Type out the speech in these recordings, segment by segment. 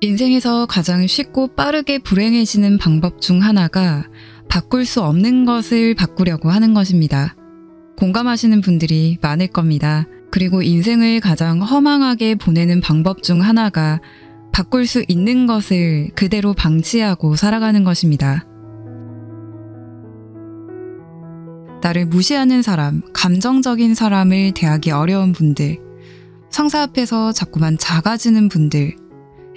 인생에서 가장 쉽고 빠르게 불행해지는 방법 중 하나가 바꿀 수 없는 것을 바꾸려고 하는 것입니다. 공감하시는 분들이 많을 겁니다. 그리고 인생을 가장 허망하게 보내는 방법 중 하나가 바꿀 수 있는 것을 그대로 방치하고 살아가는 것입니다. 나를 무시하는 사람, 감정적인 사람을 대하기 어려운 분들, 상사 앞에서 자꾸만 작아지는 분들,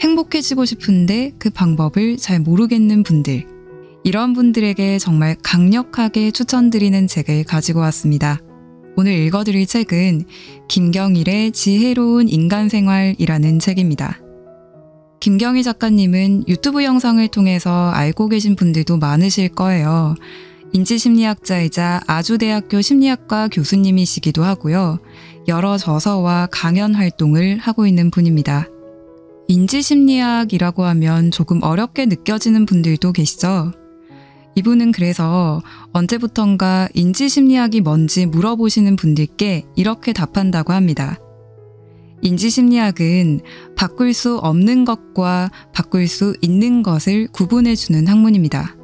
행복해지고 싶은데 그 방법을 잘 모르겠는 분들, 이런 분들에게 정말 강력하게 추천드리는 책을 가지고 왔습니다. 오늘 읽어드릴 책은 김경일의 지혜로운 인간생활이라는 책입니다. 김경희 작가님은 유튜브 영상을 통해서 알고 계신 분들도 많으실 거예요. 인지심리학자이자 아주대학교 심리학과 교수님이시기도 하고요. 여러 저서와 강연 활동을 하고 있는 분입니다. 인지심리학이라고 하면 조금 어렵게 느껴지는 분들도 계시죠? 이분은 그래서 언제부턴가 인지심리학이 뭔지 물어보시는 분들께 이렇게 답한다고 합니다. 인지심리학은 바꿀 수 없는 것과 바꿀 수 있는 것을 구분해주는 학문입니다.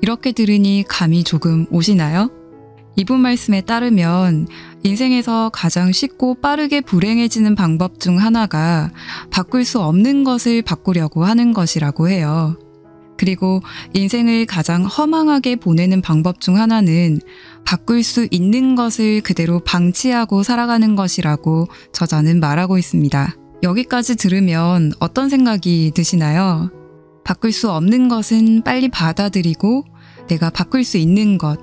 이렇게 들으니 감이 조금 오시나요? 이분 말씀에 따르면 인생에서 가장 쉽고 빠르게 불행해지는 방법 중 하나가 바꿀 수 없는 것을 바꾸려고 하는 것이라고 해요. 그리고 인생을 가장 허망하게 보내는 방법 중 하나는 바꿀 수 있는 것을 그대로 방치하고 살아가는 것이라고 저자는 말하고 있습니다. 여기까지 들으면 어떤 생각이 드시나요? 바꿀 수 없는 것은 빨리 받아들이고 내가 바꿀 수 있는 것,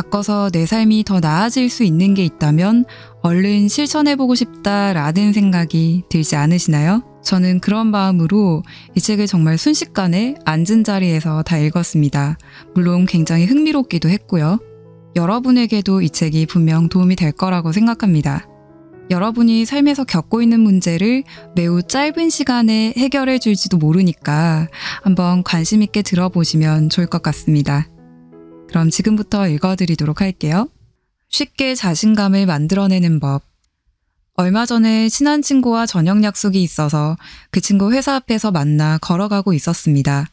바꿔서 내 삶이 더 나아질 수 있는 게 있다면 얼른 실천해보고 싶다라는 생각이 들지 않으시나요? 저는 그런 마음으로 이 책을 정말 순식간에 앉은 자리에서 다 읽었습니다. 물론 굉장히 흥미롭기도 했고요. 여러분에게도 이 책이 분명 도움이 될 거라고 생각합니다. 여러분이 삶에서 겪고 있는 문제를 매우 짧은 시간에 해결해 줄지도 모르니까 한번 관심 있게 들어보시면 좋을 것 같습니다. 그럼 지금부터 읽어드리도록 할게요. 쉽게 자신감을 만들어내는 법. 얼마 전에 친한 친구와 저녁 약속이 있어서 그 친구 회사 앞에서 만나 걸어가고 있었습니다.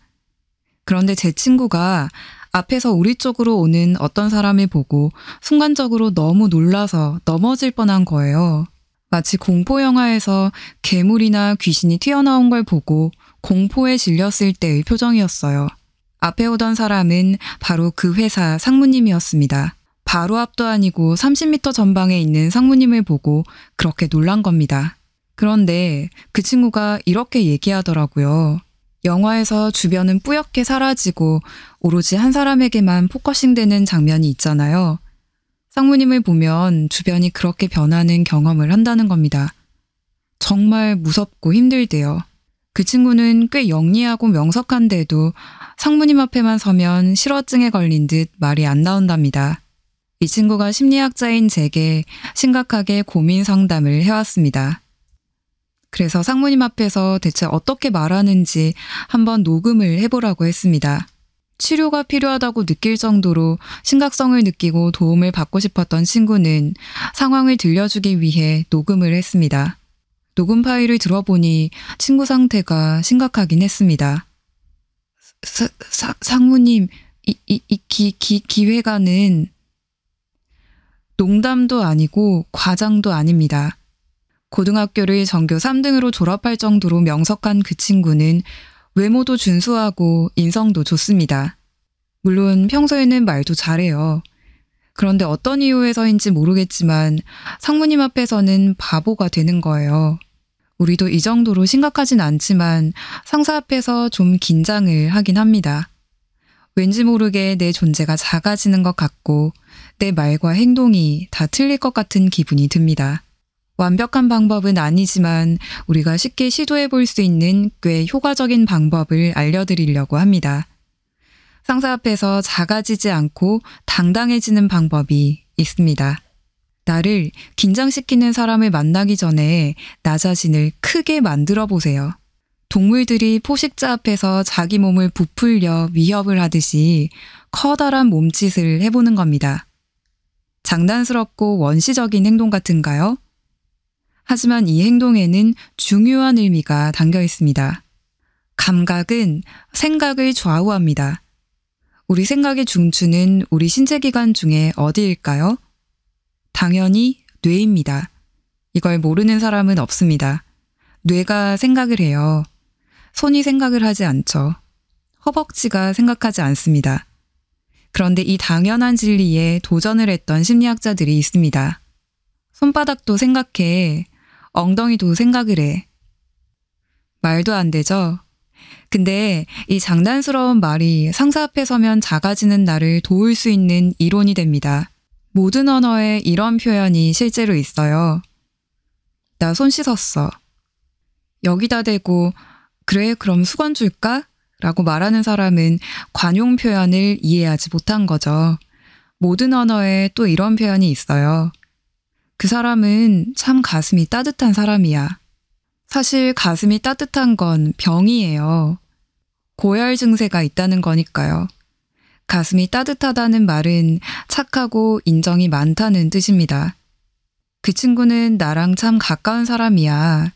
그런데 제 친구가 앞에서 우리 쪽으로 오는 어떤 사람을 보고 순간적으로 너무 놀라서 넘어질 뻔한 거예요. 마치 공포영화에서 괴물이나 귀신이 튀어나온 걸 보고 공포에 질렸을 때의 표정이었어요. 앞에 오던 사람은 바로 그 회사 상무님이었습니다. 바로 앞도 아니고 30m 전방에 있는 상무님을 보고 그렇게 놀란 겁니다. 그런데 그 친구가 이렇게 얘기하더라고요. 영화에서 주변은 뿌옇게 사라지고 오로지 한 사람에게만 포커싱 되는 장면이 있잖아요. 상무님을 보면 주변이 그렇게 변하는 경험을 한다는 겁니다. 정말 무섭고 힘들대요. 그 친구는 꽤 영리하고 명석한데도 상무님 앞에만 서면 실어증에 걸린 듯 말이 안 나온답니다. 이 친구가 심리학자인 제게 심각하게 고민 상담을 해왔습니다. 그래서 상무님 앞에서 대체 어떻게 말하는지 한번 녹음을 해보라고 했습니다. 치료가 필요하다고 느낄 정도로 심각성을 느끼고 도움을 받고 싶었던 친구는 상황을 들려주기 위해 녹음을 했습니다. 녹음 파일을 들어보니 친구 상태가 심각하긴 했습니다. 사, 사, 상무님, 이, 이, 이 기, 기, 기회가는 농담도 아니고 과장도 아닙니다. 고등학교를 전교 3등으로 졸업할 정도로 명석한 그 친구는 외모도 준수하고 인성도 좋습니다. 물론 평소에는 말도 잘해요. 그런데 어떤 이유에서인지 모르겠지만 상무님 앞에서는 바보가 되는 거예요. 우리도 이 정도로 심각하진 않지만 상사 앞에서 좀 긴장을 하긴 합니다. 왠지 모르게 내 존재가 작아지는 것 같고 내 말과 행동이 다 틀릴 것 같은 기분이 듭니다. 완벽한 방법은 아니지만 우리가 쉽게 시도해 볼 수 있는 꽤 효과적인 방법을 알려드리려고 합니다. 상사 앞에서 작아지지 않고 당당해지는 방법이 있습니다. 나를 긴장시키는 사람을 만나기 전에 나 자신을 크게 만들어 보세요. 동물들이 포식자 앞에서 자기 몸을 부풀려 위협을 하듯이 커다란 몸짓을 해보는 겁니다. 장단스럽고 원시적인 행동 같은가요? 하지만 이 행동에는 중요한 의미가 담겨 있습니다. 감각은 생각을 좌우합니다. 우리 생각의 중추는 우리 신체기관 중에 어디일까요? 당연히 뇌입니다. 이걸 모르는 사람은 없습니다. 뇌가 생각을 해요. 손이 생각을 하지 않죠. 허벅지가 생각하지 않습니다. 그런데 이 당연한 진리에 도전을 했던 심리학자들이 있습니다. 손바닥도 생각해. 엉덩이도 생각을 해. 말도 안 되죠? 근데 이 장난스러운 말이 상사 앞에 서면 작아지는 나를 도울 수 있는 이론이 됩니다. 모든 언어에 이런 표현이 실제로 있어요. 나 손 씻었어. 여기다 대고, 그래, 그럼 수건 줄까? 라고 말하는 사람은 관용 표현을 이해하지 못한 거죠. 모든 언어에 또 이런 표현이 있어요. 그 사람은 참 가슴이 따뜻한 사람이야. 사실 가슴이 따뜻한 건 병이에요. 고열 증세가 있다는 거니까요. 가슴이 따뜻하다는 말은 착하고 인정이 많다는 뜻입니다. 그 친구는 나랑 참 가까운 사람이야.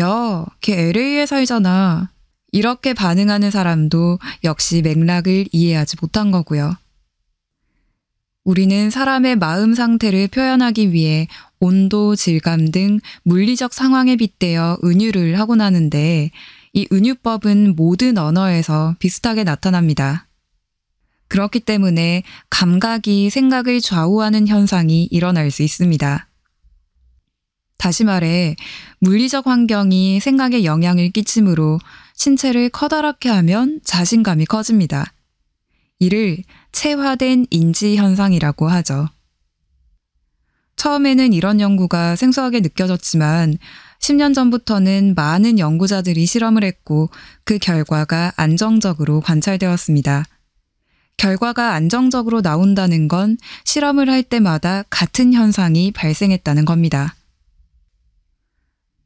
야, 걔 LA에 살잖아. 이렇게 반응하는 사람도 역시 맥락을 이해하지 못한 거고요. 우리는 사람의 마음 상태를 표현하기 위해 온도, 질감 등 물리적 상황에 빗대어 은유를 하고나는데이 은유법은 모든 언어에서 비슷하게 나타납니다. 그렇기 때문에 감각이 생각을 좌우하는 현상이 일어날 수 있습니다. 다시 말해, 물리적 환경이 생각에 영향을 끼치므로 신체를 커다랗게 하면 자신감이 커집니다. 이를 체화된 인지 현상이라고 하죠. 처음에는 이런 연구가 생소하게 느껴졌지만 10년 전부터는 많은 연구자들이 실험을 했고 그 결과가 안정적으로 관찰되었습니다. 결과가 안정적으로 나온다는 건 실험을 할 때마다 같은 현상이 발생했다는 겁니다.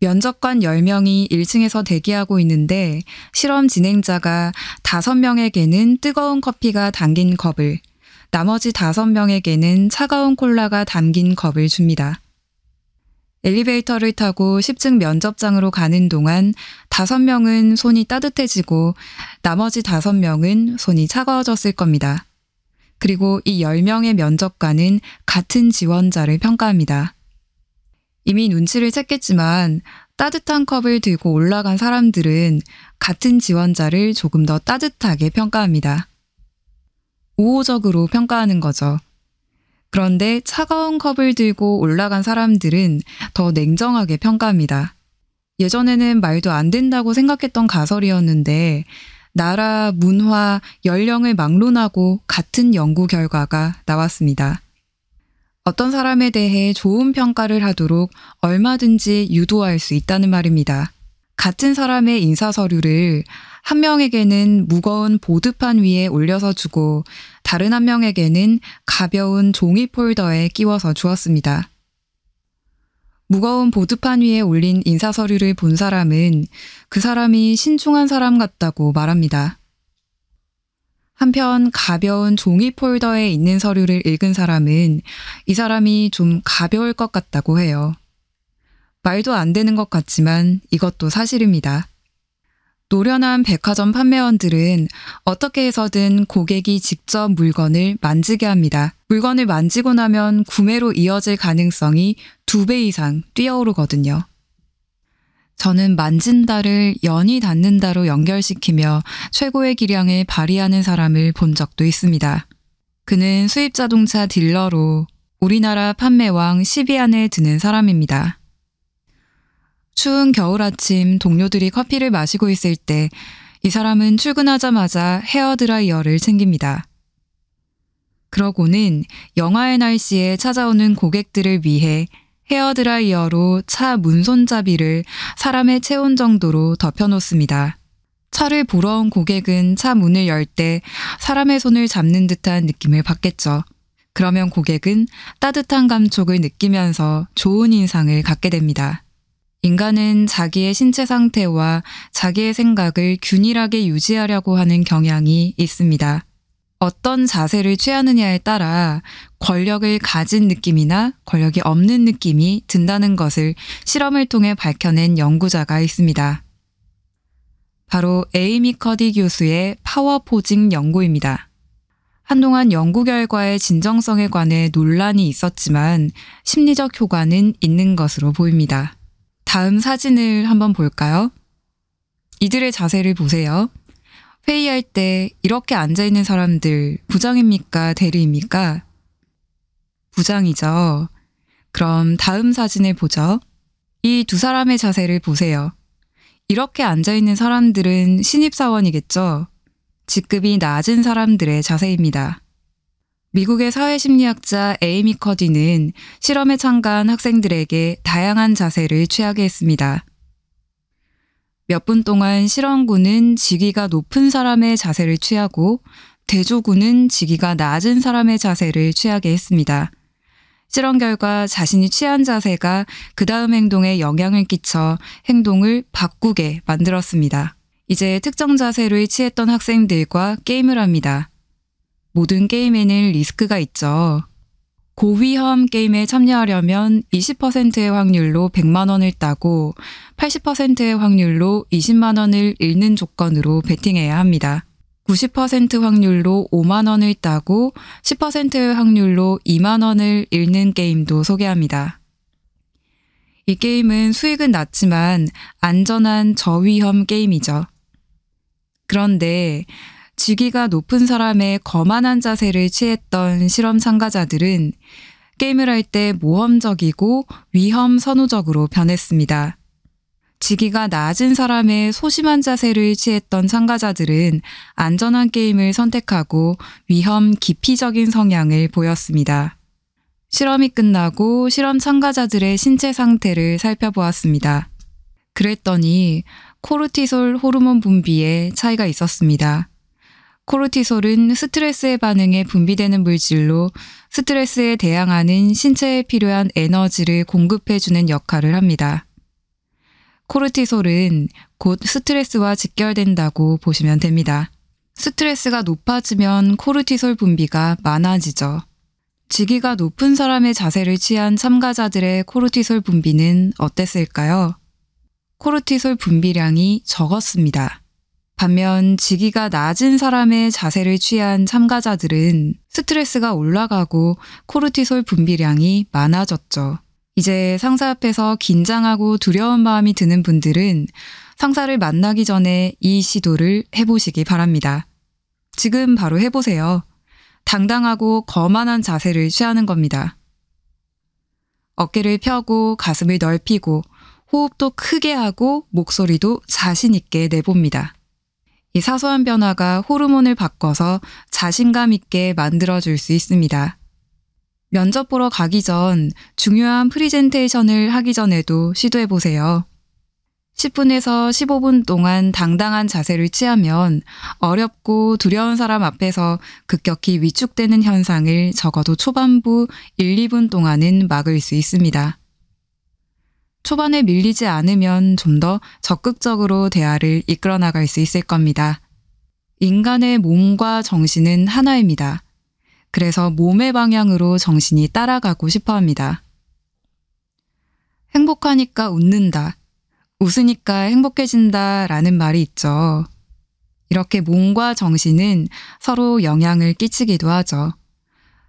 면접관 10명이 1층에서 대기하고 있는데 실험 진행자가 5명에게는 뜨거운 커피가 담긴 컵을, 나머지 5명에게는 차가운 콜라가 담긴 컵을 줍니다. 엘리베이터를 타고 10층 면접장으로 가는 동안 5명은 손이 따뜻해지고 나머지 5명은 손이 차가워졌을 겁니다. 그리고 이 10명의 면접관은 같은 지원자를 평가합니다. 이미 눈치를 챘겠지만 따뜻한 컵을 들고 올라간 사람들은 같은 지원자를 조금 더 따뜻하게 평가합니다. 우호적으로 평가하는 거죠. 그런데 차가운 컵을 들고 올라간 사람들은 더 냉정하게 평가합니다. 예전에는 말도 안 된다고 생각했던 가설이었는데 나라, 문화, 연령을 막론하고 같은 연구 결과가 나왔습니다. 어떤 사람에 대해 좋은 평가를 하도록 얼마든지 유도할 수 있다는 말입니다. 같은 사람의 인사 서류를 한 명에게는 무거운 보드판 위에 올려서 주고 다른 한 명에게는 가벼운 종이 폴더에 끼워서 주었습니다. 무거운 보드판 위에 올린 인사서류를 본 사람은 그 사람이 신중한 사람 같다고 말합니다. 한편 가벼운 종이 폴더에 있는 서류를 읽은 사람은 이 사람이 좀 가벼울 것 같다고 해요. 말도 안 되는 것 같지만 이것도 사실입니다. 노련한 백화점 판매원들은 어떻게 해서든 고객이 직접 물건을 만지게 합니다. 물건을 만지고 나면 구매로 이어질 가능성이 두 배 이상 뛰어오르거든요. 저는 만진다를 연이 닿는다로 연결시키며 최고의 기량을 발휘하는 사람을 본 적도 있습니다. 그는 수입 자동차 딜러로 우리나라 판매왕 10위 안에 드는 사람입니다. 추운 겨울 아침 동료들이 커피를 마시고 있을 때 이 사람은 출근하자마자 헤어드라이어를 챙깁니다. 그러고는 영하의 날씨에 찾아오는 고객들을 위해 헤어드라이어로 차 문손잡이를 사람의 체온 정도로 덮여놓습니다. 차를 보러 온 고객은 차 문을 열 때 사람의 손을 잡는 듯한 느낌을 받겠죠. 그러면 고객은 따뜻한 감촉을 느끼면서 좋은 인상을 갖게 됩니다. 인간은 자기의 신체 상태와 자기의 생각을 균일하게 유지하려고 하는 경향이 있습니다. 어떤 자세를 취하느냐에 따라 권력을 가진 느낌이나 권력이 없는 느낌이 든다는 것을 실험을 통해 밝혀낸 연구자가 있습니다. 바로 에이미 커디 교수의 파워 포징 연구입니다. 한동안 연구 결과의 진정성에 관해 논란이 있었지만 심리적 효과는 있는 것으로 보입니다. 다음 사진을 한번 볼까요? 이들의 자세를 보세요. 회의할 때 이렇게 앉아있는 사람들 부장입니까? 대리입니까? 부장이죠. 그럼 다음 사진을 보죠. 이 두 사람의 자세를 보세요. 이렇게 앉아있는 사람들은 신입사원이겠죠? 직급이 낮은 사람들의 자세입니다. 미국의 사회심리학자 에이미 커디는 실험에 참가한 학생들에게 다양한 자세를 취하게 했습니다. 몇 분 동안 실험군은 직위가 높은 사람의 자세를 취하고 대조군은 직위가 낮은 사람의 자세를 취하게 했습니다. 실험 결과 자신이 취한 자세가 그 다음 행동에 영향을 끼쳐 행동을 바꾸게 만들었습니다. 이제 특정 자세를 취했던 학생들과 게임을 합니다. 모든 게임에는 리스크가 있죠. 고위험 게임에 참여하려면 20%의 확률로 100만 원을 따고 80%의 확률로 20만 원을 잃는 조건으로 베팅해야 합니다. 90% 확률로 5만 원을 따고 10%의 확률로 2만 원을 잃는 게임도 소개합니다. 이 게임은 수익은 낮지만 안전한 저위험 게임이죠. 그런데 지기가 높은 사람의 거만한 자세를 취했던 실험 참가자들은 게임을 할 때 모험적이고 위험 선호적으로 변했습니다. 지기가 낮은 사람의 소심한 자세를 취했던 참가자들은 안전한 게임을 선택하고 위험 기피적인 성향을 보였습니다. 실험이 끝나고 실험 참가자들의 신체 상태를 살펴보았습니다. 그랬더니 코르티솔 호르몬 분비에 차이가 있었습니다. 코르티솔은 스트레스의 반응에 분비되는 물질로 스트레스에 대항하는 신체에 필요한 에너지를 공급해주는 역할을 합니다. 코르티솔은 곧 스트레스와 직결된다고 보시면 됩니다. 스트레스가 높아지면 코르티솔 분비가 많아지죠. 지기가 높은 사람의 자세를 취한 참가자들의 코르티솔 분비는 어땠을까요? 코르티솔 분비량이 적었습니다. 반면 직위가 낮은 사람의 자세를 취한 참가자들은 스트레스가 올라가고 코르티솔 분비량이 많아졌죠. 이제 상사 앞에서 긴장하고 두려운 마음이 드는 분들은 상사를 만나기 전에 이 시도를 해보시기 바랍니다. 지금 바로 해보세요. 당당하고 거만한 자세를 취하는 겁니다. 어깨를 펴고 가슴을 넓히고 호흡도 크게 하고 목소리도 자신있게 내봅니다. 이 사소한 변화가 호르몬을 바꿔서 자신감 있게 만들어줄 수 있습니다. 면접 보러 가기 전 중요한 프리젠테이션을 하기 전에도 시도해 보세요. 10분에서 15분 동안 당당한 자세를 취하면 어렵고 두려운 사람 앞에서 급격히 위축되는 현상을 적어도 초반부 1, 2분 동안은 막을 수 있습니다. 초반에 밀리지 않으면 좀 더 적극적으로 대화를 이끌어 나갈 수 있을 겁니다. 인간의 몸과 정신은 하나입니다. 그래서 몸의 방향으로 정신이 따라가고 싶어 합니다. 행복하니까 웃는다. 웃으니까 행복해진다 라는 말이 있죠. 이렇게 몸과 정신은 서로 영향을 끼치기도 하죠.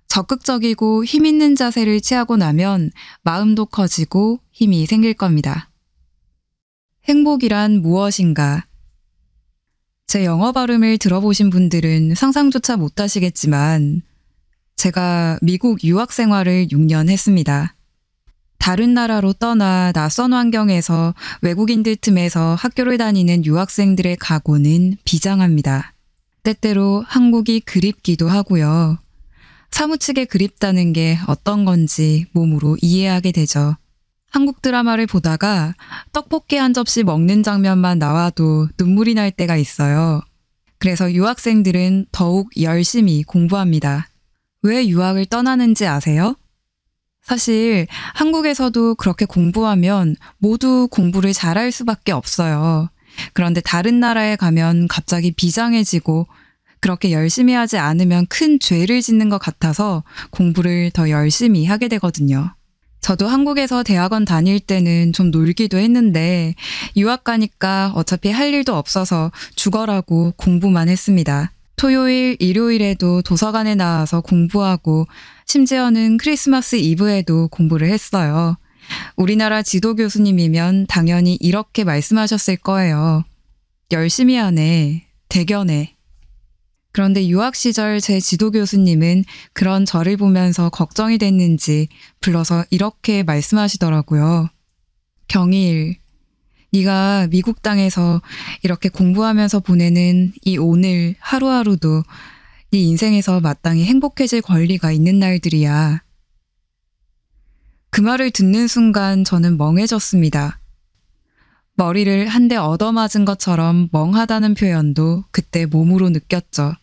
적극적이고 힘 있는 자세를 취하고 나면 마음도 커지고 힘이 생길 겁니다. 행복이란 무엇인가? 제 영어 발음을 들어보신 분들은 상상조차 못하시겠지만 제가 미국 유학 생활을 6년 했습니다. 다른 나라로 떠나 낯선 환경에서 외국인들 틈에서 학교를 다니는 유학생들의 각오는 비장합니다. 때때로 한국이 그립기도 하고요. 사무치게 그립다는 게 어떤 건지 몸으로 이해하게 되죠. 한국 드라마를 보다가 떡볶이 한 접시 먹는 장면만 나와도 눈물이 날 때가 있어요. 그래서 유학생들은 더욱 열심히 공부합니다. 왜 유학을 떠나는지 아세요? 사실 한국에서도 그렇게 공부하면 모두 공부를 잘할 수밖에 없어요. 그런데 다른 나라에 가면 갑자기 비장해지고 그렇게 열심히 하지 않으면 큰 죄를 짓는 것 같아서 공부를 더 열심히 하게 되거든요. 저도 한국에서 대학원 다닐 때는 좀 놀기도 했는데 유학 가니까 어차피 할 일도 없어서 죽어라고 공부만 했습니다. 토요일, 일요일에도 도서관에 나와서 공부하고 심지어는 크리스마스 이브에도 공부를 했어요. 우리나라 지도 교수님이면 당연히 이렇게 말씀하셨을 거예요. 열심히 하네. 대견해. 그런데 유학 시절 제 지도 교수님은 그런 저를 보면서 걱정이 됐는지 불러서 이렇게 말씀하시더라고요. 경일, 네가 미국 땅에서 이렇게 공부하면서 보내는 이 오늘 하루하루도 네 인생에서 마땅히 행복해질 권리가 있는 날들이야. 그 말을 듣는 순간 저는 멍해졌습니다. 머리를 한 대 얻어맞은 것처럼 멍하다는 표현도 그때 몸으로 느꼈죠.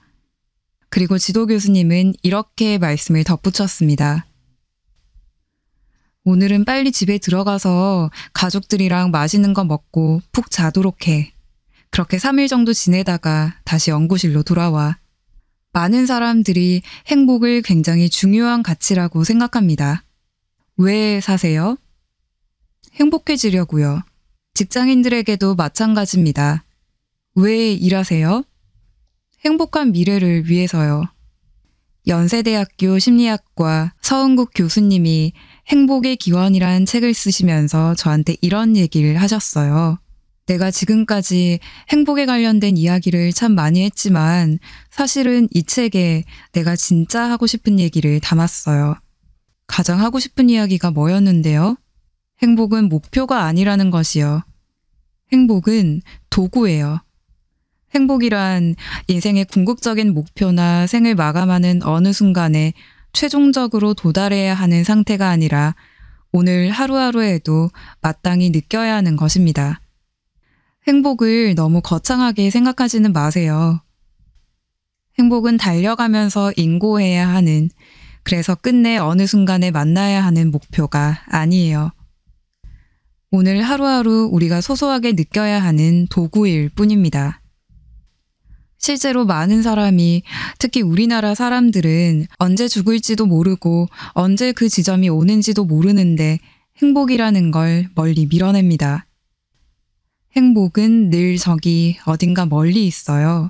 그리고 지도 교수님은 이렇게 말씀을 덧붙였습니다. 오늘은 빨리 집에 들어가서 가족들이랑 맛있는 거 먹고 푹 자도록 해. 그렇게 3일 정도 지내다가 다시 연구실로 돌아와. 많은 사람들이 행복을 굉장히 중요한 가치라고 생각합니다. 왜 사세요? 행복해지려고요. 직장인들에게도 마찬가지입니다. 왜 일하세요? 행복한 미래를 위해서요. 연세대학교 심리학과 서은국 교수님이 행복의 기원이라는 책을 쓰시면서 저한테 이런 얘기를 하셨어요. 내가 지금까지 행복에 관련된 이야기를 참 많이 했지만 사실은 이 책에 내가 진짜 하고 싶은 얘기를 담았어요. 가장 하고 싶은 이야기가 뭐였는데요? 행복은 목표가 아니라는 것이요. 행복은 도구예요. 행복이란 인생의 궁극적인 목표나 생을 마감하는 어느 순간에 최종적으로 도달해야 하는 상태가 아니라 오늘 하루하루에도 마땅히 느껴야 하는 것입니다. 행복을 너무 거창하게 생각하지는 마세요. 행복은 달려가면서 인고해야 하는, 그래서 끝내 어느 순간에 만나야 하는 목표가 아니에요. 오늘 하루하루 우리가 소소하게 느껴야 하는 도구일 뿐입니다. 실제로 많은 사람이 특히 우리나라 사람들은 언제 죽을지도 모르고 언제 그 지점이 오는지도 모르는데 행복이라는 걸 멀리 밀어냅니다. 행복은 늘 저기 어딘가 멀리 있어요.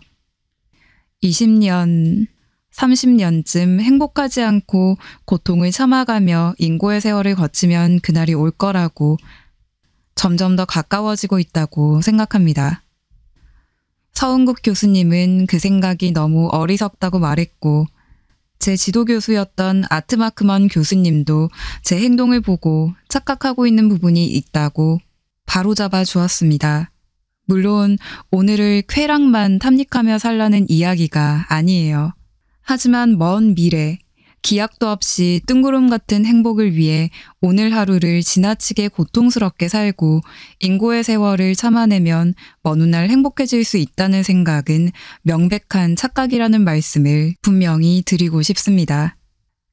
20년, 30년쯤 행복하지 않고 고통을 참아가며 인고의 세월을 거치면 그날이 올 거라고 점점 더 가까워지고 있다고 생각합니다. 서은국 교수님은 그 생각이 너무 어리석다고 말했고 제 지도 교수였던 아트마크먼 교수님도 제 행동을 보고 착각하고 있는 부분이 있다고 바로잡아 주었습니다. 물론 오늘을 쾌락만 탐닉하며 살라는 이야기가 아니에요. 하지만 먼 미래 기약도 없이 뜬구름 같은 행복을 위해 오늘 하루를 지나치게 고통스럽게 살고 인고의 세월을 참아내면 먼 훗날 행복해질 수 있다는 생각은 명백한 착각이라는 말씀을 분명히 드리고 싶습니다.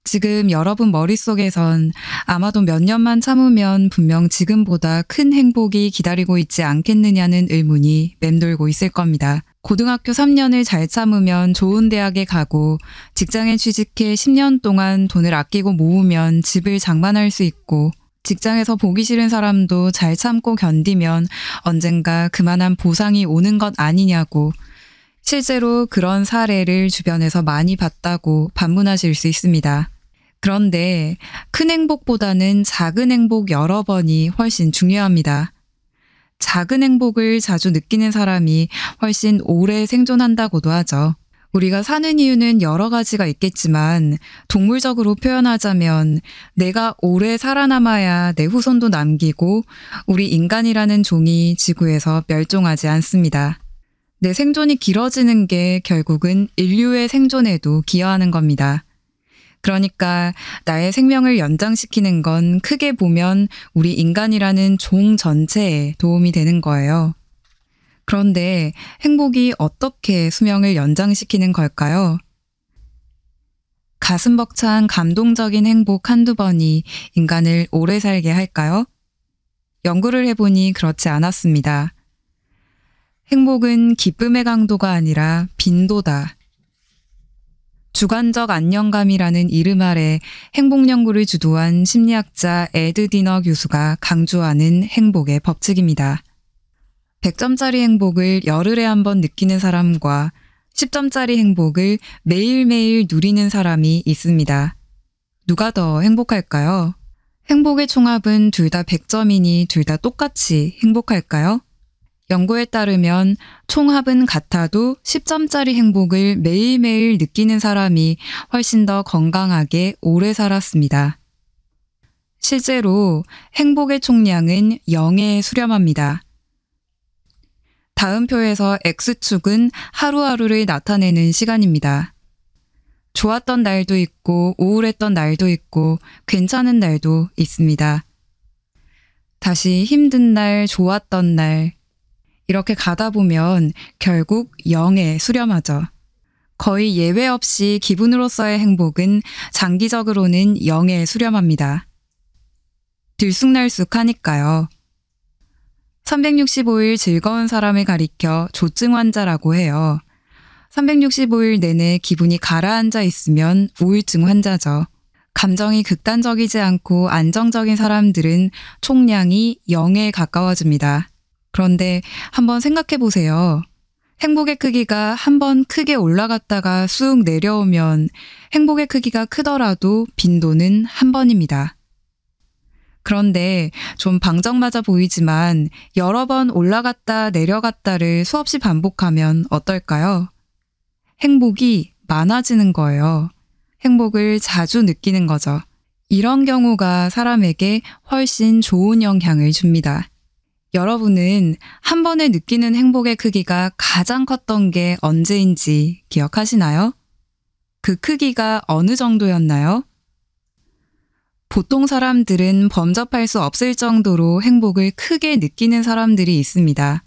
지금 여러분 머릿속에선 아마도 몇 년만 참으면 분명 지금보다 큰 행복이 기다리고 있지 않겠느냐는 의문이 맴돌고 있을 겁니다. 고등학교 3년을 잘 참으면 좋은 대학에 가고 직장에 취직해 10년 동안 돈을 아끼고 모으면 집을 장만할 수 있고 직장에서 보기 싫은 사람도 잘 참고 견디면 언젠가 그만한 보상이 오는 것 아니냐고 실제로 그런 사례를 주변에서 많이 봤다고 반문하실 수 있습니다. 그런데 큰 행복보다는 작은 행복 여러 번이 훨씬 중요합니다. 작은 행복을 자주 느끼는 사람이 훨씬 오래 생존한다고도 하죠. 우리가 사는 이유는 여러 가지가 있겠지만 동물적으로 표현하자면 내가 오래 살아남아야 내 후손도 남기고 우리 인간이라는 종이 지구에서 멸종하지 않습니다. 내 생존이 길어지는 게 결국은 인류의 생존에도 기여하는 겁니다. 그러니까 나의 생명을 연장시키는 건 크게 보면 우리 인간이라는 종 전체에 도움이 되는 거예요. 그런데 행복이 어떻게 수명을 연장시키는 걸까요? 가슴 벅찬 감동적인 행복 한두 번이 인간을 오래 살게 할까요? 연구를 해보니 그렇지 않았습니다. 행복은 기쁨의 강도가 아니라 빈도다. 주관적 안녕감이라는 이름 아래 행복 연구를 주도한 심리학자 에드 디너 교수가 강조하는 행복의 법칙입니다. 100점짜리 행복을 열흘에 한 번 느끼는 사람과 10점짜리 행복을 매일매일 누리는 사람이 있습니다. 누가 더 행복할까요? 행복의 총합은 둘 다 100점이니 둘 다 똑같이 행복할까요? 연구에 따르면 총합은 같아도 10점짜리 행복을 매일매일 느끼는 사람이 훨씬 더 건강하게 오래 살았습니다. 실제로 행복의 총량은 0에 수렴합니다. 다음 표에서 X축은 하루하루를 나타내는 시간입니다. 좋았던 날도 있고, 우울했던 날도 있고, 괜찮은 날도 있습니다. 다시 힘든 날, 좋았던 날, 이렇게 가다 보면 결국 영에 수렴하죠. 거의 예외 없이 기분으로서의 행복은 장기적으로는 영에 수렴합니다. 들쑥날쑥하니까요. 365일 즐거운 사람을 가리켜 조증 환자라고 해요. 365일 내내 기분이 가라앉아 있으면 우울증 환자죠. 감정이 극단적이지 않고 안정적인 사람들은 총량이 0에 가까워집니다. 그런데 한번 생각해 보세요. 행복의 크기가 한번 크게 올라갔다가 쑥 내려오면 행복의 크기가 크더라도 빈도는 한 번입니다. 그런데 좀 방정맞아 보이지만 여러 번 올라갔다 내려갔다를 수없이 반복하면 어떨까요? 행복이 많아지는 거예요. 행복을 자주 느끼는 거죠. 이런 경우가 사람에게 훨씬 좋은 영향을 줍니다. 여러분은 한 번에 느끼는 행복의 크기가 가장 컸던 게 언제인지 기억하시나요? 그 크기가 어느 정도였나요? 보통 사람들은 범접할 수 없을 정도로 행복을 크게 느끼는 사람들이 있습니다.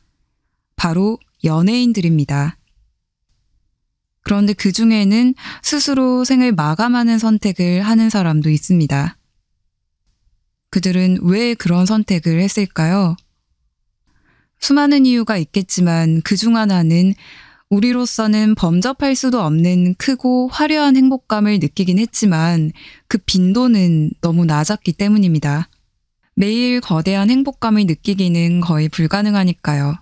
바로 연예인들입니다. 그런데 그 중에는 스스로 생을 마감하는 선택을 하는 사람도 있습니다. 그들은 왜 그런 선택을 했을까요? 수많은 이유가 있겠지만 그 중 하나는 우리로서는 범접할 수도 없는 크고 화려한 행복감을 느끼긴 했지만 그 빈도는 너무 낮았기 때문입니다. 매일 거대한 행복감을 느끼기는 거의 불가능하니까요.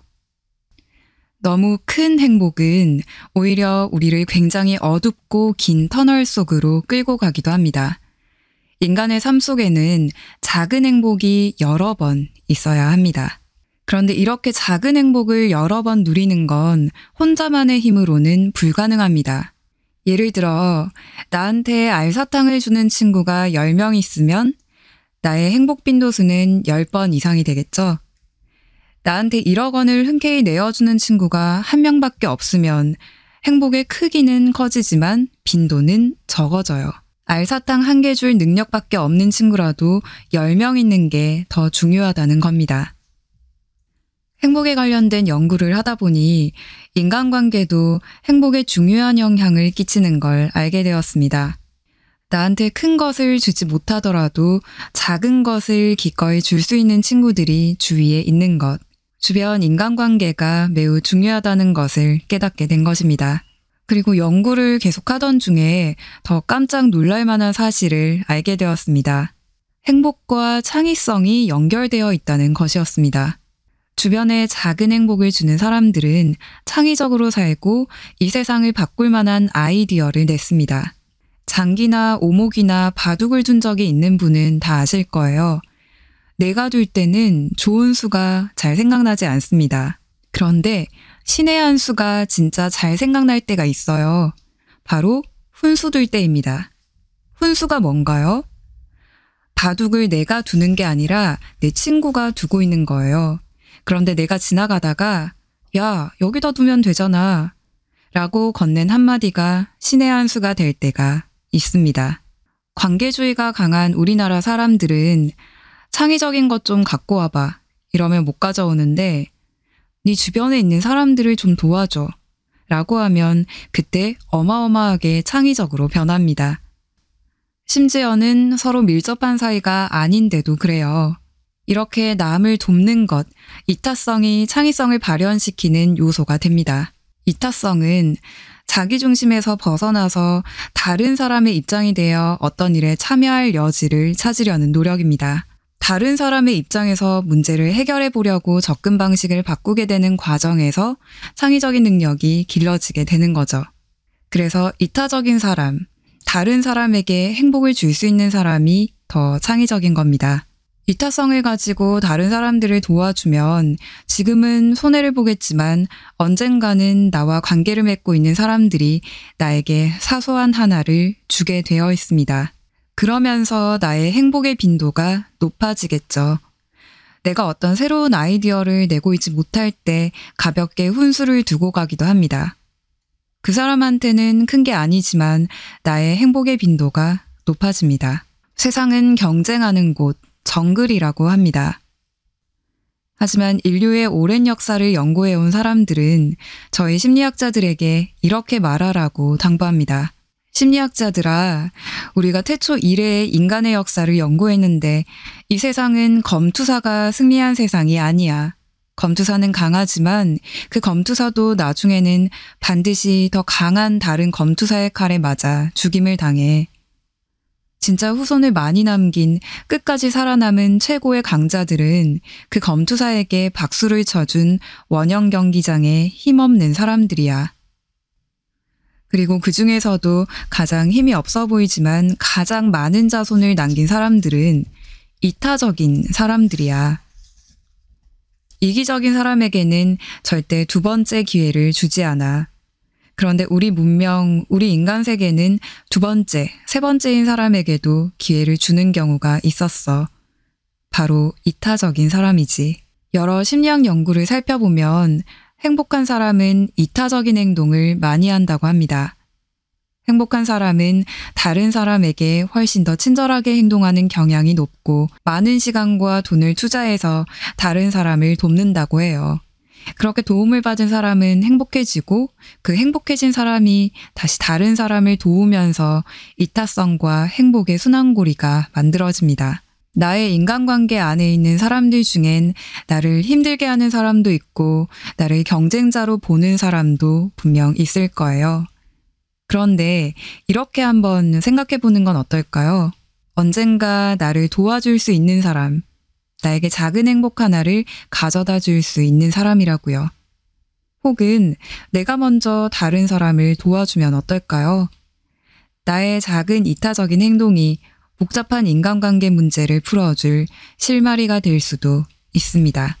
너무 큰 행복은 오히려 우리를 굉장히 어둡고 긴 터널 속으로 끌고 가기도 합니다. 인간의 삶 속에는 작은 행복이 여러 번 있어야 합니다. 그런데 이렇게 작은 행복을 여러 번 누리는 건 혼자만의 힘으로는 불가능합니다. 예를 들어, 나한테 알사탕을 주는 친구가 10명 있으면 나의 행복 빈도수는 10번 이상이 되겠죠? 나한테 1억 원을 흔쾌히 내어주는 친구가 한 명밖에 없으면 행복의 크기는 커지지만 빈도는 적어져요. 알사탕 한 개 줄 능력밖에 없는 친구라도 10명 있는 게 더 중요하다는 겁니다. 행복에 관련된 연구를 하다 보니 인간관계도 행복에 중요한 영향을 끼치는 걸 알게 되었습니다. 나한테 큰 것을 주지 못하더라도 작은 것을 기꺼이 줄 수 있는 친구들이 주위에 있는 것, 주변 인간관계가 매우 중요하다는 것을 깨닫게 된 것입니다. 그리고 연구를 계속하던 중에 더 깜짝 놀랄 만한 사실을 알게 되었습니다. 행복과 창의성이 연결되어 있다는 것이었습니다. 주변에 작은 행복을 주는 사람들은 창의적으로 살고 이 세상을 바꿀 만한 아이디어를 냈습니다. 장기나 오목이나 바둑을 둔 적이 있는 분은 다 아실 거예요. 내가 둘 때는 좋은 수가 잘 생각나지 않습니다. 그런데 신의 한 수가 진짜 잘 생각날 때가 있어요. 바로 훈수 둘 때입니다. 훈수가 뭔가요? 바둑을 내가 두는 게 아니라 내 친구가 두고 있는 거예요. 그런데 내가 지나가다가 야, 여기다 두면 되잖아. 라고 건넨 한마디가 신의 한 수가 될 때가 있습니다. 관계주의가 강한 우리나라 사람들은 창의적인 것 좀 갖고 와봐. 이러면 못 가져오는데 네 주변에 있는 사람들을 좀 도와줘. 라고 하면 그때 어마어마하게 창의적으로 변합니다. 심지어는 서로 밀접한 사이가 아닌데도 그래요. 이렇게 남을 돕는 것, 이타성이 창의성을 발현시키는 요소가 됩니다. 이타성은 자기중심에서 벗어나서 다른 사람의 입장이 되어 어떤 일에 참여할 여지를 찾으려는 노력입니다. 다른 사람의 입장에서 문제를 해결해 보려고 접근 방식을 바꾸게 되는 과정에서 창의적인 능력이 길러지게 되는 거죠. 그래서 이타적인 사람, 다른 사람에게 행복을 줄 수 있는 사람이 더 창의적인 겁니다. 이타성을 가지고 다른 사람들을 도와주면 지금은 손해를 보겠지만 언젠가는 나와 관계를 맺고 있는 사람들이 나에게 사소한 하나를 주게 되어 있습니다. 그러면서 나의 행복의 빈도가 높아지겠죠. 내가 어떤 새로운 아이디어를 내고 있지 못할 때 가볍게 훈수를 두고 가기도 합니다. 그 사람한테는 큰 게 아니지만 나의 행복의 빈도가 높아집니다. 세상은 경쟁하는 곳, 정글이라고 합니다. 하지만 인류의 오랜 역사를 연구해온 사람들은 저희 심리학자들에게 이렇게 말하라고 당부합니다. 심리학자들아, 우리가 태초 이래의 인간의 역사를 연구했는데 이 세상은 검투사가 승리한 세상이 아니야. 검투사는 강하지만 그 검투사도 나중에는 반드시 더 강한 다른 검투사의 칼에 맞아 죽임을 당해 진짜 후손을 많이 남긴 끝까지 살아남은 최고의 강자들은 그 검투사에게 박수를 쳐준 원형 경기장의 힘없는 사람들이야. 그리고 그 중에서도 가장 힘이 없어 보이지만 가장 많은 자손을 남긴 사람들은 이타적인 사람들이야. 이기적인 사람에게는 절대 두 번째 기회를 주지 않아. 그런데 우리 문명, 우리 인간 세계는 두 번째, 세 번째인 사람에게도 기회를 주는 경우가 있었어. 바로 이타적인 사람이지. 여러 심리학 연구를 살펴보면 행복한 사람은 이타적인 행동을 많이 한다고 합니다. 행복한 사람은 다른 사람에게 훨씬 더 친절하게 행동하는 경향이 높고 많은 시간과 돈을 투자해서 다른 사람을 돕는다고 해요. 그렇게 도움을 받은 사람은 행복해지고 그 행복해진 사람이 다시 다른 사람을 도우면서 이타성과 행복의 순환고리가 만들어집니다. 나의 인간관계 안에 있는 사람들 중엔 나를 힘들게 하는 사람도 있고 나를 경쟁자로 보는 사람도 분명 있을 거예요. 그런데 이렇게 한번 생각해 보는 건 어떨까요? 언젠가 나를 도와줄 수 있는 사람, 나에게 작은 행복 하나를 가져다 줄 수 있는 사람이라고요. 혹은 내가 먼저 다른 사람을 도와주면 어떨까요? 나의 작은 이타적인 행동이 복잡한 인간관계 문제를 풀어줄 실마리가 될 수도 있습니다.